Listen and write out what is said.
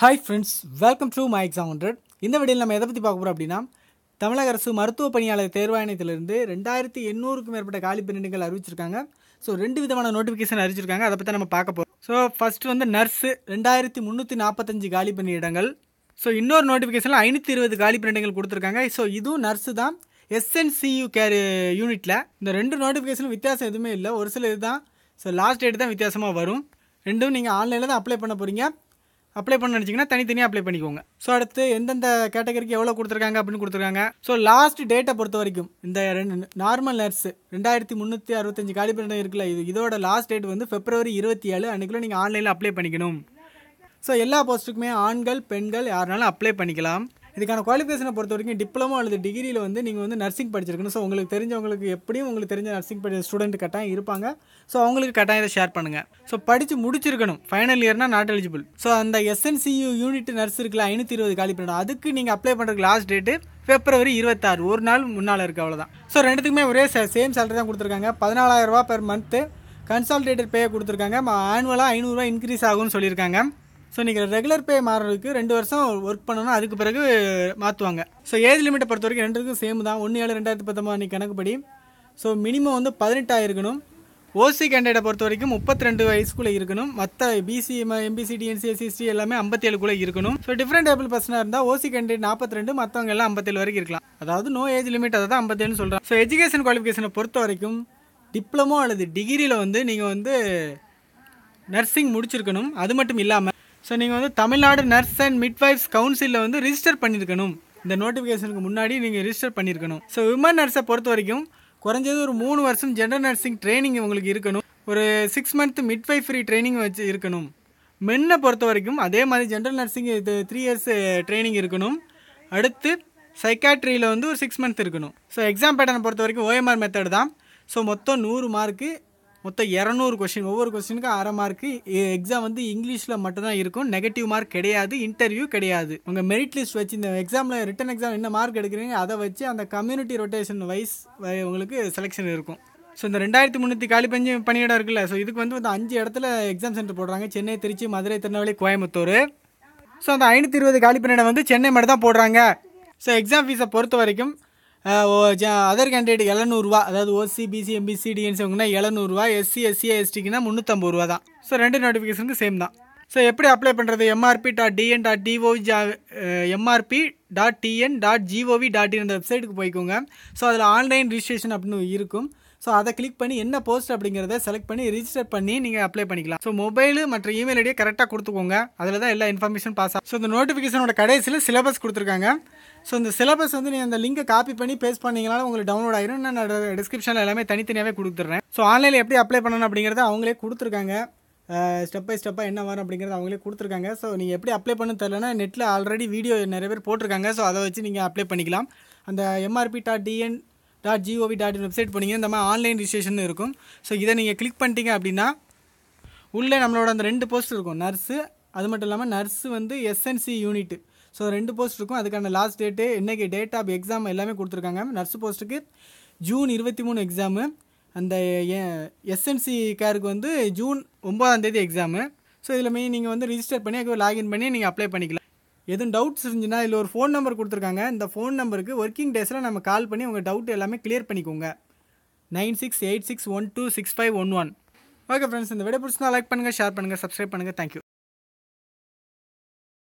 hi friends welcome to my exam hundred இந்த வீடியோவில் நம்ம எதை பற்றி பார்க்க போகிறோம் அப்படின்னா தமிழக அரசு மருத்துவ பணியாளர் தேர்வாணையத்திலிருந்து ரெண்டாயிரத்தி எண்ணூறுக்கும் மேற்பட்ட காலி பிரிண்டுகள் அறிவிச்சிருக்காங்க ஸோ ரெண்டு விதமான நோட்டிஃபிகேஷன் அறிவிச்சிருக்காங்க அதை பற்றி நம்ம பார்க்க போகிறோம் ஸோ ஃபஸ்ட்டு வந்து நர்ஸு ரெண்டாயிரத்தி முந்நூற்றி நாற்பத்தஞ்சு காலி இடங்கள் ஸோ இன்னொரு நோட்டிஃபிகேஷனில் ஐநூற்றி இருபது காலி பணியிடங்கள் கொடுத்துருக்காங்க ஸோ இதுவும் நர்ஸு தான் எஸ்என்சியு கேர் யூனிட்டில் இந்த ரெண்டு நோட்டிஃபிகேஷனும் வித்தியாசம் எதுவுமே இல்லை ஒரு சில இதுதான் ஸோ லாஸ்ட் டேட் தான் வித்தியாசமாக வரும் ரெண்டும் நீங்கள் ஆன்லைனில் தான் அப்ளை பண்ண போகிறீங்க அப்ளை பண்ண நினச்சிங்கன்னா தனித்தனியாக அப்ளை பண்ணிக்கோங்க ஸோ அடுத்து எந்தெந்த கேட்டகரிக்கு எவ்வளோ கொடுத்துருக்காங்க அப்படின்னு கொடுத்துருக்காங்க ஸோ லாஸ்ட் டேட்டை பொறுத்த வரைக்கும் இந்த ரெண்டு நார்மல் நர்ஸ் ரெண்டாயிரத்தி முந்நூற்றி அறுபத்தஞ்சு காலி பண்ணிடம் இருக்குல்ல இது இதோட லாஸ்ட் டேட் வந்து பிப்ரவரி இருபத்தி ஏழு அன்றைக்குள்ள நீங்கள் ஆன்லைனில் அப்ளை பண்ணிக்கணும் ஸோ எல்லா போஸ்ட்டுக்குமே ஆண்கள் பெண்கள் யாருனாலும் அப்ளை பண்ணிக்கலாம் இதுக்கான குவாலிஃபிகேஷனை பொறுத்த வரைக்கும் டிப்ளமோ அல்லது டிகிரியில் வந்து நீங்கள் வந்து நர்சிங் படிச்சிருக்கணும் ஸோ உங்களுக்கு தெரிஞ்சவங்களுக்கு எப்படியும் உங்களுக்கு தெரிஞ்ச நர்சிங் படி ஸ்டூடெண்ட் கட்டாயம் இருப்பாங்க ஸோ அவங்களுக்கு கட்டாயம் இதை ஷேர் பண்ணுங்கள் ஸோ படித்து முடிச்சிருக்கணும் ஃபைனல் இயர்னால் நாட் எலிஜிபிள் ஸோ அந்த எஸ்என்சியூ யூனிட் நர்ஸ் இருக்குல்ல ஐநூற்றி இருபது காலி பண்ணணும் அதுக்கு நீங்கள் அப்ளை பண்ணுறதுக்கு லாஸ்ட் டேட்டு பிப்ரவரி இருபத்தாறு ஒரு நாள் முன்னால் இருக்குது அவ்வளோதான் ஸோ ரெண்டுத்துக்குமே ஒரே சேம் சேலரி தான் கொடுத்துருக்காங்க பதினாலாயிரரூபா பெர் மந்த்து கன்சால்டேட்டட் பே கொடுத்துருக்காங்க ஆனுவலாக ஐநூறுரூவா இன்க்ரீஸ் ஆகும்னு சொல்லியிருக்காங்க ஸோ நீங்கள் ரெகுலர் பே மாறுறதுக்கு ரெண்டு வருஷம் ஒர்க் பண்ணணும்னா அதுக்கு பிறகு மாற்றுவாங்க ஸோ ஏஜ் லிமிட்டை பொறுத்த வரைக்கும் ரெண்டுக்கும் சேம் தான் ஒன்று ஏழு ரெண்டாயிரத்தி பத்தொம்பது அன்றைக்கி கணக்குப்படி ஸோ மினிமம் வந்து பதினெட்டாயிருக்கணும் இருக்கணும் ஓசி கேண்டிடேட்டை பொறுத்த வரைக்கும் முப்பத்தி ரெண்டு வயசுக்குள்ளே இருக்கணும் மற்ற பிசி எம்பிசி டிஎன்சி எஸ்சிஎஸ்டி எல்லாமே ஐம்பத்தேழுக்குள்ளே இருக்கணும் ஸோ டிஃப்ரெண்ட் டேபிள் பர்சனாக இருந்தால் ஓசி கேண்டிடேட் நாற்பத்தி ரெண்டு மற்றவங்க எல்லாம் ஐம்பத்தேழு வரைக்கும் இருக்கலாம் அதாவது நோ ஏஜ் லிமிட் அதை தான் ஐம்பத்தேழு சொல்கிறேன் ஸோ எஜுகேஷன் குவாலிஃபிகேஷனை பொறுத்த வரைக்கும் டிப்ளமோ அல்லது டிகிரியில் வந்து நீங்கள் வந்து நர்சிங் முடிச்சிருக்கணும் அது மட்டும் இல்லாமல் ஸோ நீங்கள் வந்து தமிழ்நாடு நர்ஸ் அண்ட் மிட்வைஃப்ஸ் கவுன்சிலில் வந்து ரிஜிஸ்டர் பண்ணியிருக்கணும் இந்த நோட்டிஃபிகேஷனுக்கு முன்னாடி நீங்கள் ரிஜிஸ்டர் பண்ணியிருக்கணும் ஸோ விமன் நர்ஸை பொறுத்த வரைக்கும் குறைஞ்சது ஒரு மூணு வருஷம் ஜென்ரல் நர்சிங் ட்ரைனிங் உங்களுக்கு இருக்கணும் ஒரு six month midwifery training வச்சு இருக்கணும் மென்னை பொறுத்த வரைக்கும் அதே மாதிரி ஜென்ரல் நர்சிங் இது த்ரீ இயர்ஸ் ட்ரைனிங் இருக்கணும் அடுத்து சைக்காட்ரியில் வந்து ஒரு சிக்ஸ் மந்த் இருக்கணும் ஸோ எக்ஸாம் பேட்டர்னை பொறுத்த வரைக்கும் ஓஎம்ஆர் மெத்தட் தான் ஸோ மொத்தம் நூறு மார்க்கு மொத்தம் இரநூறு கொஷின் ஒவ்வொரு கொஸ்டினுக்கும் அரை மார்க்கு எக்ஸாம் வந்து இங்கிலீஷில் மட்டும்தான் இருக்கும் நெகட்டிவ் மார்க் கிடையாது இன்டர்வியூ கிடையாது உங்கள் மெரிட் லிஸ்ட் வச்சு இந்த எக்ஸாமில் ரிட்டன் எக்ஸாம் என்ன மார்க் எடுக்கிறீங்க அதை வச்சு அந்த கம்யூனிட்டி ரொட்டேஷன் வைஸ் உங்களுக்கு செலெக்ஷன் இருக்கும் ஸோ இந்த ரெண்டாயிரத்தி முந்நூற்றி காலி பஞ்சு பணியிடம் இருக்குல்ல ஸோ இதுக்கு வந்து வந்து அஞ்சு இடத்துல எக்ஸாம் சென்டர் போடுறாங்க சென்னை திருச்சி மதுரை திருநெல்வேலி கோயம்புத்தூர் ஸோ அந்த ஐநூற்றி இருபது காலி பணியிடம் வந்து சென்னை மட்டும் தான் போடுறாங்க ஸோ எக்ஸாம் ஃபீஸை பொறுத்த வரைக்கும் அதர் கேண்டிடேட் எழுநூறுவா அதாவது ஓசி பிசி எம்பிசி டிஎன்சி அவங்கன்னா எழுநூறுவா எஸ்சி எஸ்சி எஸ்டிக்குன்னா முந்நூற்றம்பது ரூபா தான் ஸோ ரெண்டு நோட்டிஃபிகேஷனுக்கு சேம் தான் ஸோ எப்படி அப்ளை பண்ணுறது MRB dot TN dot gov MRB dot TN dot gov dot in அந்த வெப்சைட்டுக்கு போய்க்கோங்க ஸோ அதில் ஆன்லைன் ரிஜிஸ்ட்ரேஷன் அப்படின்னு இருக்கும் ஸோ அதை கிளிக் பண்ணி என்ன போஸ்ட் அப்படிங்கிறத செலக்ட் பண்ணி ரிஜிஸ்டர் பண்ணி நீங்கள் அப்ளை பண்ணிக்கலாம் ஸோ மொபைல் மற்றும் இமெயில் ஐடியை கரெக்டாக கொடுத்துக்கோங்க அதில் தான் எல்லா இன்ஃபர்மேஷன் பாஸ் ஆகும் ஸோ இந்த நோட்டிஃபிகேஷனோட கடைசியில் சிலபஸ் கொடுத்துருக்காங்க ஸோ இந்த சிலபஸ் வந்து நீங்கள் அந்த லிங்கை காப்பி பண்ணி பேஸ்ட் பண்ணிங்கனாலும் உங்களுக்கு டவுன்லோட் ஆகிடும் நான் டிஸ்கிரிப்ஷனில் எல்லாமே தனித்தனியாகவே கொடுத்துட்றேன் ஸோ ஆன்லைனில் எப்படி அப்ளை பண்ணணும் அப்படிங்கிறத அவங்களே கொடுத்துருக்காங்க ஸ்டெப் பை ஸ்டெப்பாக என்ன வரும் அப்படிங்கிறத அவங்களே கொடுத்துருக்காங்க ஸோ நீங்கள் எப்படி அப்ளை பண்ண தெரிலனா நெட்டில் ஆல்ரெடி வீடியோ நிறைய பேர் போட்டிருக்காங்க ஸோ அதை வச்சு நீங்கள் அப்ளை பண்ணிக்கலாம் அந்த MRB dot TN dot gov dot in website போனீங்க இந்த மாதிரி ஆன்லைன் ரிஜிஸ்ட்ரேஷன் இருக்கும் ஸோ இதை நீங்கள் கிளிக் பண்ணிட்டீங்க அப்படின்னா உள்ளே நம்மளோட அந்த ரெண்டு போஸ்ட் இருக்கும் நர்ஸு அது மட்டும் இல்லாமல் நர்ஸு வந்து எஸ்என்சி யூனிட்டு ஸோ ரெண்டு போஸ்ட் இருக்கும் அதுக்கான லாஸ்ட் டேட்டு இன்றைக்கி டேட் ஆஃப் எக்ஸாம் எல்லாமே கொடுத்துருக்காங்க நர்ஸ் போஸ்ட்டுக்கு ஜூன் இருபத்தி மூணு எக்ஸாமு அந்த எஸ்என்சி கேருக்கு வந்து ஜூன் ஒம்பதாம் தேதி எக்ஸாமு ஸோ இதில் மெயின் நீங்கள் வந்து ரிஜிஸ்டர் பண்ணி அதுக்கு லாகின் பண்ணி நீங்கள் அப்ளை பண்ணிக்கலாம் எதுவும் டவுட்ஸ் இருந்துச்சுன்னா இதில் ஒரு ஃபோன் நம்பர் கொடுத்துருக்காங்க இந்த ஃபோன் நம்பருக்கு ஒர்க்கிங் டேஸில் நம்ம கால் பண்ணி உங்கள் டவுட் எல்லாமே கிளியர் பண்ணிக்கோங்க nine six eight six one two six five one one okay friends இந்த விட பிடிச்சினா லைக் பண்ணுங்கள் ஷேர் பண்ணுங்கள் சப்ஸ்கிரைப் பண்ணுங்கள் தேங்க்யூ